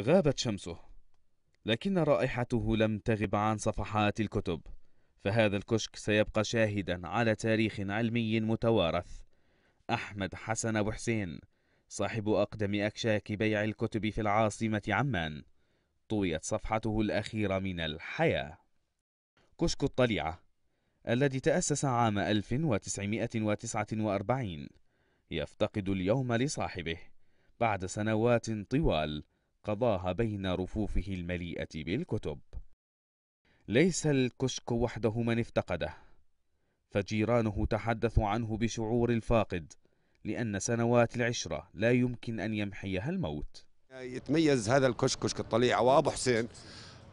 غابت شمسه لكن رائحته لم تغب عن صفحات الكتب فهذا الكشك سيبقى شاهدا على تاريخ علمي متوارث أحمد حسن أبو حسين صاحب أقدم أكشاك بيع الكتب في العاصمة عمان طويت صفحته الأخيرة من الحياة كشك الطليعة الذي تأسس عام 1949 يفتقد اليوم لصاحبه بعد سنوات طوال قضاها بين رفوفه المليئة بالكتب ليس الكشك وحده من افتقده فجيرانه تحدثوا عنه بشعور الفاقد لأن سنوات العشرة لا يمكن أن يمحيها الموت يتميز هذا الكشك كشك الطليعة وأبو حسين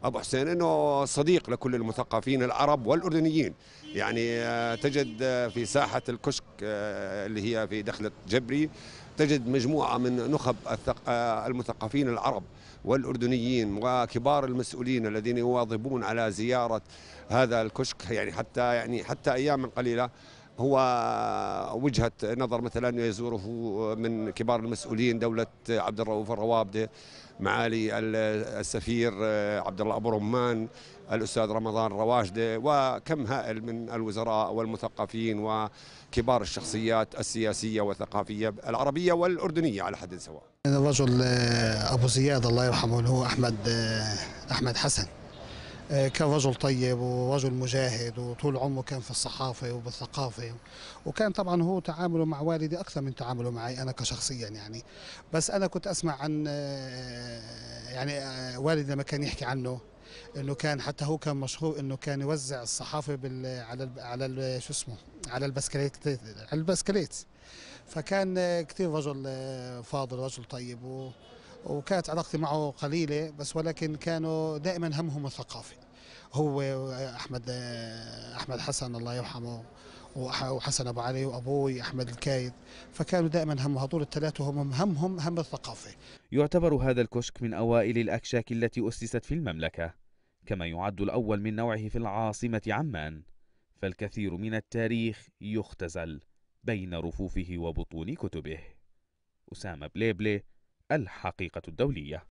ابو حسين انه صديق لكل المثقفين العرب والاردنيين يعني آه، تجد آه، في ساحه الكشك آه، اللي هي في دخله جبري تجد مجموعه من نخب المثقفين العرب والاردنيين وكبار المسؤولين الذين يواظبون على زياره هذا الكشك يعني حتى يعني حتى ايام قليله هو وجهه نظر مثلا يزوره من كبار المسؤولين دوله عبد الرؤوف الروابده معالي السفير آه، عبد الله ابو رمان الاستاذ رمضان رواشده وكم هائل من الوزراء والمثقفين وكبار الشخصيات السياسيه والثقافيه العربيه والاردنيه على حد سواء. الرجل آه، ابو زياد الله يرحمه اللي هو احمد آه، احمد حسن آه، كان رجل طيب ورجل مجاهد وطول عمره كان في الصحافة وبالثقافة وكان طبعا هو تعامله مع والدي أكثر من تعامله معي أنا كشخصيا يعني بس أنا كنت أسمع عن آه، يعني آه، والدي لما كان يحكي عنه انه كان حتى هو كان مشهور انه كان يوزع الصحافه بال على ال على ال شو اسمه على البسكليت على البسكليت فكان كثير رجل فاضل رجل طيب و وكانت علاقتي معه قليله بس ولكن كانوا دائما همهم الثقافة هو احمد احمد حسن الله يرحمه وحسن ابو علي وابوي احمد الكايد فكانوا دائما هم هذول الثلاثه هم همهم هم الثقافه يعتبر هذا الكشك من اوائل الاكشاك التي اسست في المملكه كما يعد الاول من نوعه في العاصمه عمان فالكثير من التاريخ يختزل بين رفوفه وبطون كتبه اسامه بليبلي الحقيقة الدولية